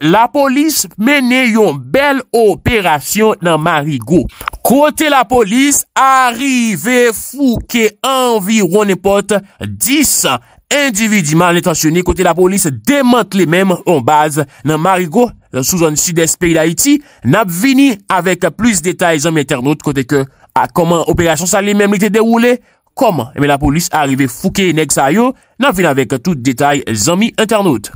la polis mene yon bel operasyon nan Marigo. Kote la polis, arive fouke anvi roun epote dis individiman lè tensione kote la polis demante lè mèm onbaz nan Marigo sou zon si despe ilayiti nap vini avèk plus detay zanmi internote kote ke a ah, koman operasyon sa lè mèm lè te deroule koman eh mè la polis arive fouke nek sa yo nap vini avèk tout detay zanmi internote.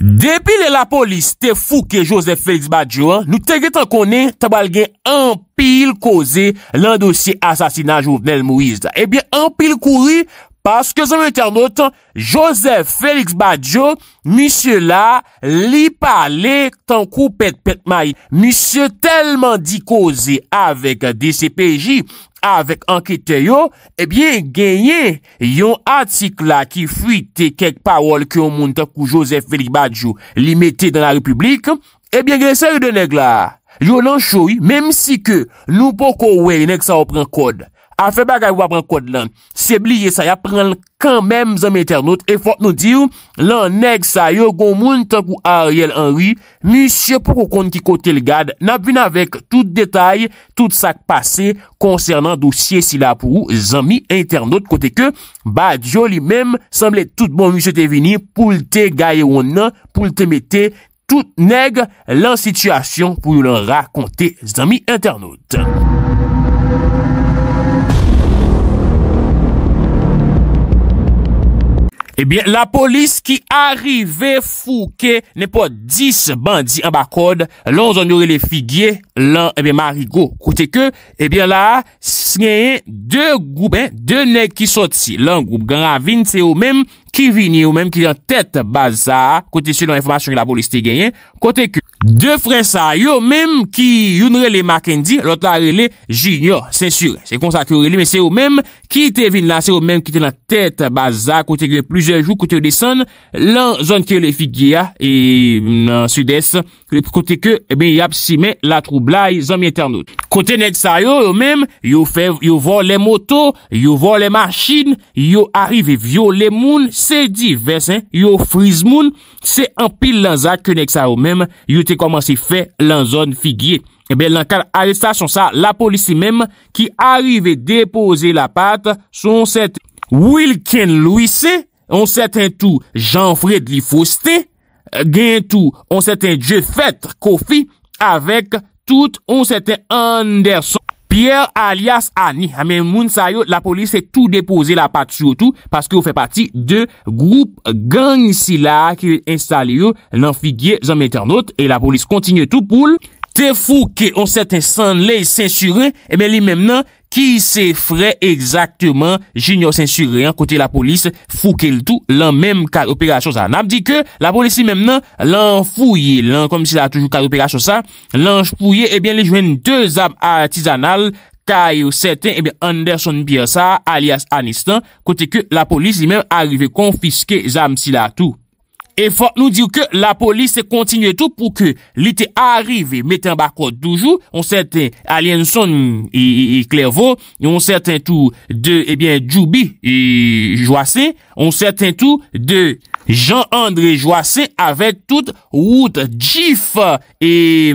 Depi le la polis te fouke Joseph Félix Badiou, nou tege tan konen tabal gen anpil koze lan dosye asasinan Jouvenel Moïse. Ebyen eh anpil kouri paske zan l'internautan Joseph Félix Badiou, misye la li pale tan kou pet pet may. Misye telman di koze avek DCPJ. avèk ankete yo, ebyen genyen yon atik la ki fuitè kek pawol ki yon moun ta kou Josef Velibadjou li metè dan la republik, ebyen genye sè yon denèk la. Yon an chouy, mèm si ke nou pou kou wè yon ek sa wè pren kod, A fe bagay wapran kod lan, se bliye sa ya pranl kanmem zami internaut. E fote nou diw, lan neg sa yo gomoun tankou Ariel Henry, misye pou kou konde ki kote l gade, nabine avek tout detay, tout sak pase, konsernan dosye si la pou ou zami internaut. Kote ke, ba diyo li mem, semble tout bon misye te vini, pou l te gaye wou nan, pou l te mette tout neg lan situasyon pou nou lan rakonte zami internaut. Ebyen, la polis ki arrive fouke, ne po 10 bandi an bakod, lon zon yore le figye, lan ebyen marigo. Koute ke, ebyen la, snyenye 2 goupen, 2 neg ki soti. Lan goupen, gana vin, se yo menm, Kivini ou menm ki nan tèt baza, kote sou nan informasyon ki la bolistik genyen, kote ke defrensa yo menm ki younre le makendi, lotare le jinyo, sen sure, se konsa ki ou menm, se ou menm ki te vin la, se ou menm ki te nan tèt baza, kote ke plusieurs jou, kote yo desen, lan zon ki yo le figye ya, en sud-est, kote ke eh yapsime la troublai zon mi internet. Kote nek sa yo yo mem, yo vo le moto, yo vo le machin, yo arive vyo le moun, se di vesen, yo friz moun, se empil lanza ke nek sa yo mem, yo te komanse fe lanzon figye. Ebe eh lankan, alesta son sa, la polisi mem ki arive depoze la pat, son set Wilkin Louisse, on set en tou Jean-Fred Li Fausté, euh, gen tou, on set en Dieu Faitre Kofi, avek... Sout, on sete Anderson, Pierre alias Annie. A ah, men moun sayo, la polis se tou depose la pati sou tou. Paske ou fe pati de group gang si la ki installe yo nan figye zanm internaut. E la polis kontinye tou poul. Te fou ke on sete san le sensuren, e men li menm nan... Ki se fwè exaktèman jinyò sensurè an kote la polis fwouke l'tou lan mèm kar operasyon zan ap di ke la polis li mèm nan lan fwouye lan kom eh eh si la toujou kar operasyon sa. Lan fwouye ebyen li jwen de zan artizanal kayo seten ebyen Anderson Biersa alias Aniston kote ke la polis li mèm arrive konfiske zan si la tou. E fote nou diw ke la polis se kontinye tou pou ke li te arive meten bakot toujou, on sèten Alien Son e Klervo, on sèten tou de, ebyen, eh Joubi e eh, Joassé, on sèten tou de... Jean-André Joisset avek tout wout jif e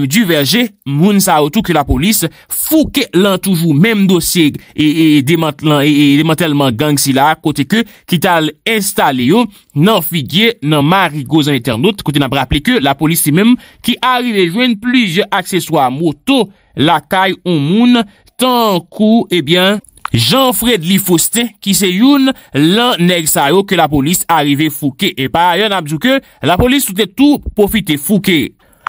du verje moun sa wotou ke la polis fouke lan toujou mem dosye e, e demantelman e, e, gang si la kote ke kital installe yo nan figye nan marigozan eten not kote nan braple ke la polis si mem ki arrive jwen pluje akseswa moto la kay ou moun tan kou ebyen. Jan Fred li foste ki se youn lan neg sa yo ke la polis arive fouke e pa ayon ap zouke la polis toute tou profite fouke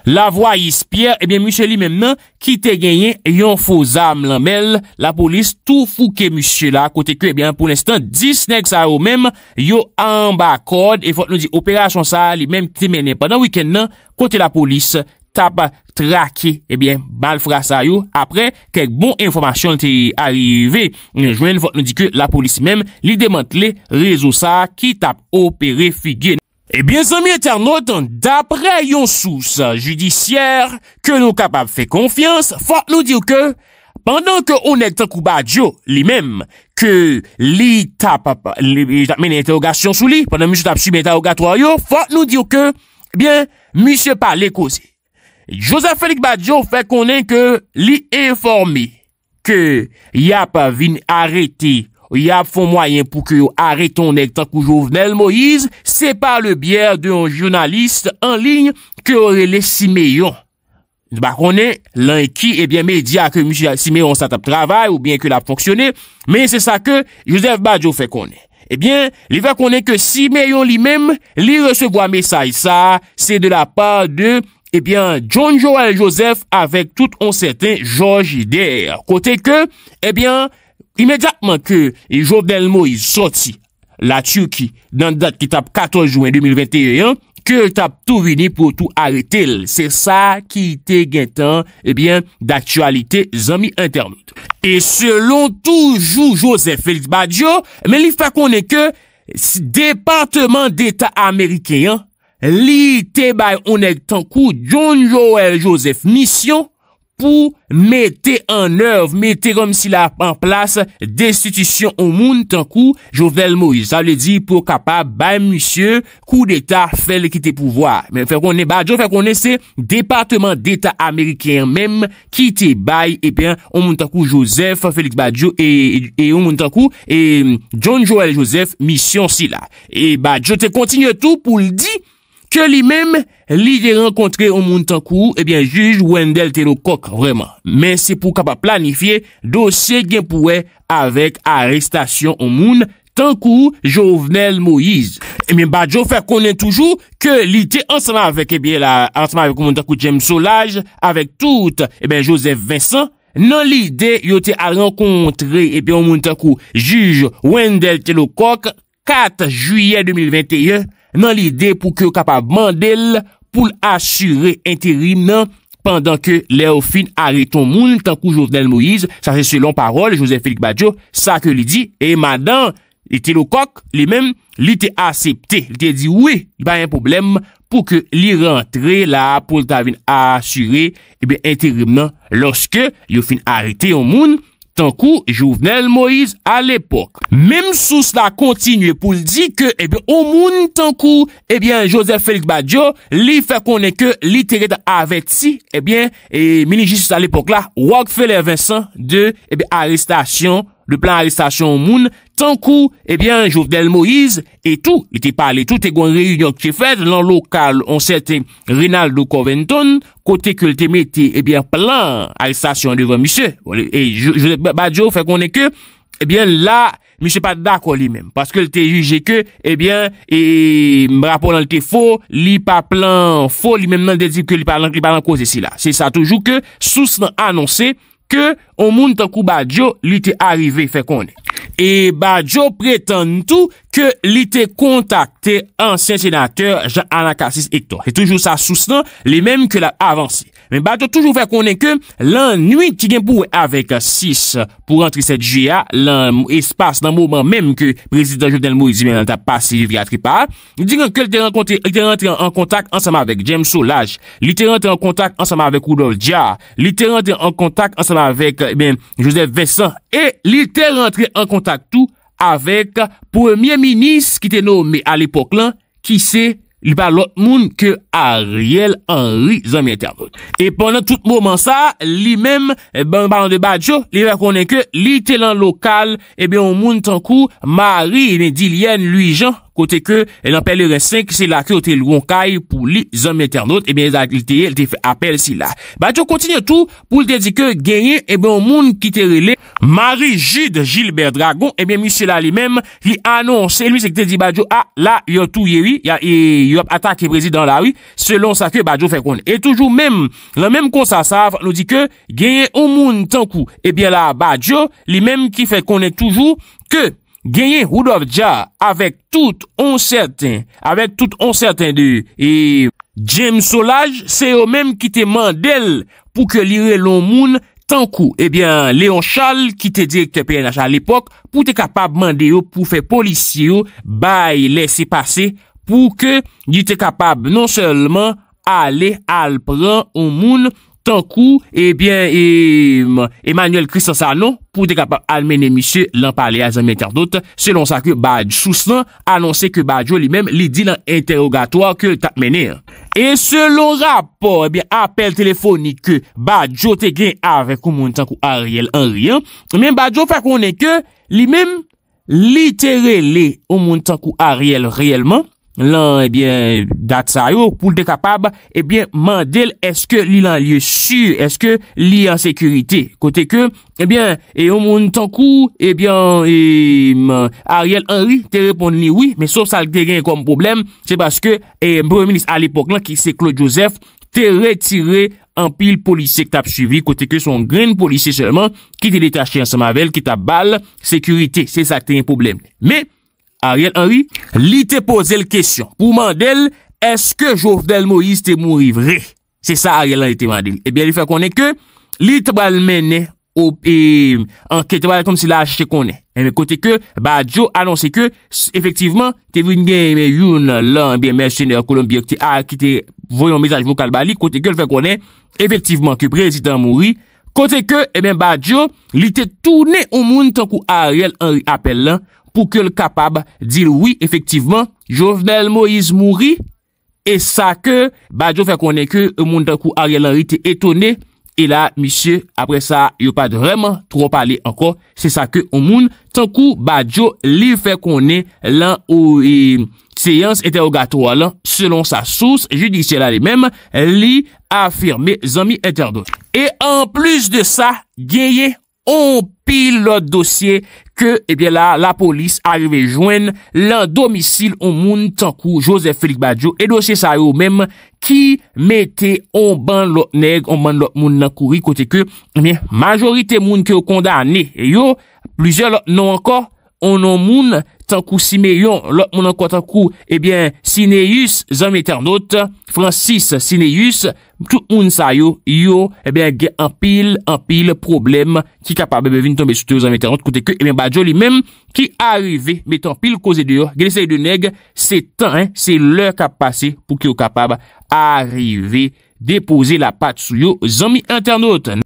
la vwa yis pier ebyen eh musye li menmen ki te genyen yon fous am lan mel la polis tou fouke musye la kote ke ebyen eh pou nestan 10 neg sa yo menmen yo an bak kode e fote nou di operasyon sa li menmen ti menmen. Pendan wiken nan kote la polis. tap trake, ebyen, balfrasa yo, apre, kek bon informasyon te arrive, jwen fote nou di ke la polisi mem, li demante le rezo sa, ki tap opere figye. Ebyen, sami eternote, dapre yon sous judisyer, ke nou kapap fe konfians, fote nou di yo ke, pandan ke onek takouba di yo, li mem, ke li tap, men enteogasyon sou li, pandan monsi tap subi enteogatroyo, fote nou di yo ke, ebyen, monsi pa le kose. Joseph Félix Badiou fè konen ke li informe ke yap vin arete, ou yap fon mwayen pou ke yo areton nek tan kou jovenel Moïse, se pa le bièr de yon jounaliste en ligne ke ore le simeyon. Ba konen, lan ki, ebyen eh me diya ke simeyon satap travay ou bien ke la fonksyoner, men se sa ke Joseph Badiou fè konen. Eh ebyen, li fè konen ke simeyon li mem li resebo a mesay sa, se de la pa de... ebyen John Joël Joseph avek tout on seten George D.R. Kote ke, ebyen, imediatman ke Joël Delmo is soti la tchou ki nan dat ki tap 14 Jouen 2021 ke tap tou vini pou tou arete se sa ki te gwen tan ebyen d'aktualite zami internet e selon tou Joël Joseph Félix Badiou men li fè konen ke Departement d'État Amériquean li te bay onek tankou John Joel Joseph misyon pou mette an ev, mette kom si la an plas destitisyon omoun tankou Jovel Moïse sa le di pou kapab bay misyon kou deta fel ki te pouvoar men fekwone Badiou, fekwone se departement deta Amerikeen mem ki te bay epen eh omoun tankou Joseph, Felix Badiou e omoun tankou eh, John Joel Joseph misyon si la e Badiou te kontigne tou pou li di ke li mèm li de renkontre ou moun tankou ebyen eh juj Wendel Telokok vreman. Men se pou kapa planifiye dosye genpouè avèk arrestasyon ou moun tankou Jovenel Moïse. Ebyen badjo fè konen toujou ke li de ansman avèk ou moun tankou James Solage avèk tout eh Joseph Vincent, nan li de yo te a renkontre ou eh moun tankou juj Wendel Telokok 4 juyè 2021, nan l'ide pou ke kapab mandel pou l'assure interim nan pandan ke lè ou fin arre ton moun tan kou Jovenel Moïse, sa se selon parol, Joseph Félix Badiou, sa ke li di, e madan, li te lo kok, li men, li te asepte, li te di, wè, li bayen poublem pou ke li rentre la pou l'itavin assure, e eh ben, interim nan, loske, lè ou fin arre te yon moun, tan kou Jouvenel Moïse al epok. Mem sou sla kontinu pou l di ke, ebe, eh o moun tan kou, ebyen, eh Joseph Félix Badiou, li fè konè ke literè de Aveti, ebyen, eh e mini-jissus al epok la, Ouag Félix Vincent, de, ebyen, arrestasyon, de plan arrestasyon moun, tan kou, ebyen, eh Jouvedel Moïse, et tout, et te pale, et tout, te gwen reyunyon ki te fèd, lan lokal, on sè te Rinaldo Coventon, kote ke l te mette, ebyen, eh plan aristasyon devan misè, et Joseph Badiou, fè konen ke, ebyen, la, misè pat d'akwa li men, paske l te juje ke, ebyen, e, mraponan li te fo, li pa plan fo, li men nan dedipe ke li pa lan kose si la, se sa toujou ke, sous nan anonsè, ke, on moun tan kou Badiou, li te arrive, fè konen, e ba Jo prétende tout ke li te kontakte ansyen sénateur Jean-Anna Cassis Hector e toujou sa soustant li menm ke la avansi men ba Jo toujou fè konen ke lan nwi ti genpou avèk 6 pou rentri 7 juya lan espas nan mouman menm ke prezident Jovenel Mouizimè nan ta pasi vya tripar li te rentri an kontak ansenm avèk James Solage li te rentri an kontak ansenm avèk Rudolf Djar li te rentri an kontak ansenm avèk eh Joseph Vessant e li te rentri an kontak kontak tou avèk poumiè minis ki te noumè alèpok lan ki se li par lot moun ke Ariel Henry zanmè intervote. E pwèlè tout mounman sa li mèm, eh ban mèm de bachou, li wèkounè ke li telan lokal, ebyon eh moun tankou Marie Nédilienne Luijan kote ke e nan pe le resen ki se la kre ote yon kay pou li zonm eternot, e bè yon te apel si la. Badiou kontine tou pou l'de di ke genye, e bè ou moun ki te rele Marie-Jude Gilbert Dragon, e bè misi la li mèm ki anons, e lwi se ki te di Badiou, a ah, la yon tou yewi, yon atak e brezi dan la wi, selon sa ke Badiou fè konen. E toujou mèm, la mèm kon sa sav, nou di ke genye ou moun tan kou, e bè la Badiou, li mèm ki fè konen toujou, ke Badiou, Genye, Rudolf Dja, avèk tout on sèrtèn, avèk tout on sèrtèn de e, James Solage, se yo mèm ki te mandel pou ke lirè loun moun tan kou. Ebyen, Léon Charles ki te direkte PNH al epok pou te kapab mande yo pou fè polisi yo, bay lè se pase pou ke di te kapab non sèlman ale al pran ou moun, tankou, ebyen, eh eh, Emmanuel Christos anon pou de kapap almenen misye lan pale a zanmiter dot, selon sa ke Badj Sousan anonsen ke Badjo li men li di lan interrogatoa ke takmener. E selon rapor, ebyen, eh apel telefonik ke Badjo te gen avèk ou moun tankou a riyel an riyen, mien Badjo fè konen ke li men litere li ou moun tankou a riyel riyelman, lan, ebyen, eh dat sa yo, pou eh l de kapab, ebyen, mandel, eske li lan liye sur, eske li an sekurite. Kote ke, ebyen, eh e omoun tankou, ebyen, e, Ariel Henry, te repond li, oui, men sop sa l de gen konm poublem, se baske, e mbre minist, al epok lan, ki se Claude Joseph, te retire an pil polisek tap suvi, kote ke son gren polisek selman, ki te detache yon semavel, ki ta bal, sekurite, se sa te gen poublem. Me, me, Ariel Henry li te pose l kèsyon. Pou mandel, eske Jofdel Moïse te mouri vre? Se sa Ariel Henry te mandel. Ebyen eh li fè konen ke li te balmene e, anke te balmene konm si la chè konen. Ebyen eh kote ke Badiou anonsè ke efektiveman te vin gen yon lan biye mersenè a kolombi okte a ki te voyon mesaj mou kalbali kote ke l fè konen efektiveman ki prezitan mouri kote ke ebyen eh Badiou li te tourne ou moun tankou Ariel Henry apel lan pou ke l kapab dil oui efektivman, Jovenel Moïse mouri, e sa ke Badiou fe konen ke ou e moun tankou Ariel Henry te etone, e la, misye, apre sa, yo pa drèman trop pale ankon, se sa ke ou moun tankou Badiou li fe konen lan ou e, seyans etèrogato alan, selon sa sous, judisye la li mèm, li afirme zami etèrdot. E an plus de sa, genye, On pil dosye ke la polis arive jwen lan domisil ou moun tankou Joseph Félix Badiou. E dosye sa yo mèm ki mette ou ban lòk neg, ou ban lòk moun nan kouri kote ke majorite moun ki yo konda anè. E yo, plizè lòk nou ankon, ou nou moun... Tan kou si me yon, lò moun an kwa tan kou, ebyen eh Sineus, zanmè ternote, Francis Sineus, mtou moun sa yo, yo, ebyen eh gen an pil, an pil, problem, ki kapab bebe vin tonbe sute yo, zanmè ternote, koute ke, ebyen Bajo li menm, ki arive, metan pil koze de yo, gen se de neg, se tan, se lèr ka pase pou ki yo kapab arive, depose la pat sou yo, zanmè ternote.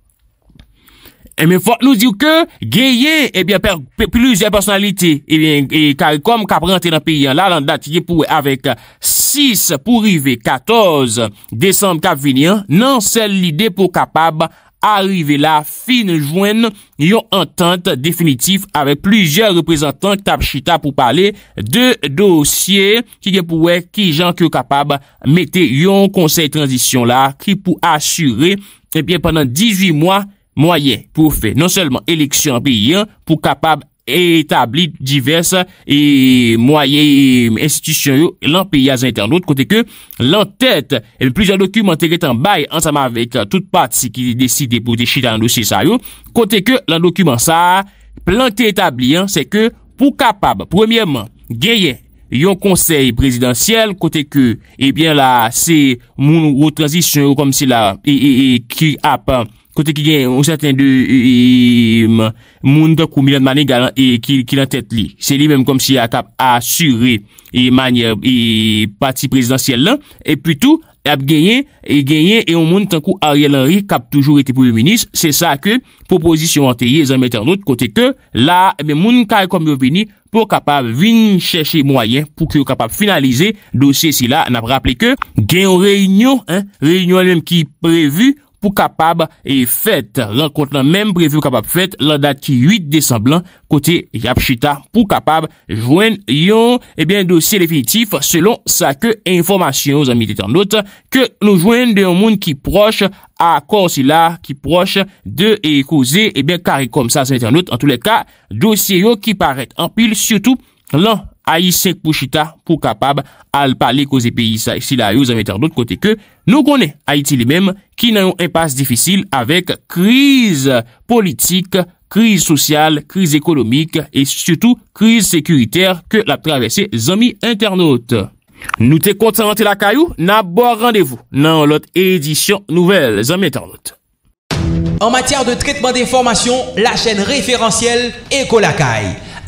E eh, men fote nou diw ke geye, ebyen, eh per plus de personalite, ebyen, eh e karikom kap rente nan peyi an, la lan dat, ki ge pou we avèk 6 pou rive 14 désemb kap vini an, nan sel lide pou kapab arive la fin jwen yon entente definitif avèk plusieurs reprezentant tapchita pou pale de dosye ki ge pou we ki jan ki yo kapab mette yon konsey transition la ki pou asyre, ebyen, pandan 18 mwa, mwoyen pou fè nan selman eleksyon an pe yon pou kapab etabli divers mwoyen institisyon yo lan pe yon an etan lout. Kote ke lan tèt el plizan dokumen teret an bay ansama vek tout pat si ki deside pou dechita nan dosye sa yo. Kote ke lan dokumen sa, plan te etabli an se ke pou kapab premièman genyen yon konsey prezidentiyel. Kote ke ebyen la se moun ou transisyon ou kom se la ki apan Kote ki gen yon saten de e, e, e, moun ta kou milan mani ki lan tèt li. Se li menm kom si a kap asuri mani pati prezidansyel lan. E pwitou, ap genyen, e genyen, e yon moun ta kou Ariel Henry kap toujou eti pou yon minis. Se sa ke, proposisyon anterye, zan mette anot. Kote ke, la, men moun ka yon kom yo vini pou kapap vin chèche mwayen pou ki yo kapap finalize dosye si la. Nap rappele ke, gen yon reynyon, reynyon lèm ki prevu. pou kapab e fet lan kont la menm prevu kapab fet lan dat ki 8 Desemblan kote Yapshita pou kapab jwen yon eh dosye definitif selon sa ke informasyon ou zanmite tan not ke nou jwen de yon moun ki proche akor si la ki proche de ekouze e eh ben kari kom sa zanmite tan not an tou le ka dosye yon ki parek anpil syoutou lan. A yi sèk pou chita pou kapab al pale ko zè peyi sa. Si la yo zanmèter not kote ke nou konè Haiti li mèm ki nan yon impas difisil avèk kriz politik, kriz sosyal, kriz ekonomik et sè tout kriz sekuriter ke la travesse zanmèter not. Nou te kontan vante lakay ou, nan bo a randevou nan lot edisyon nouvel zanmèter not. An matyar de tretman de formasyon, la chèn referansyel Eko lakay.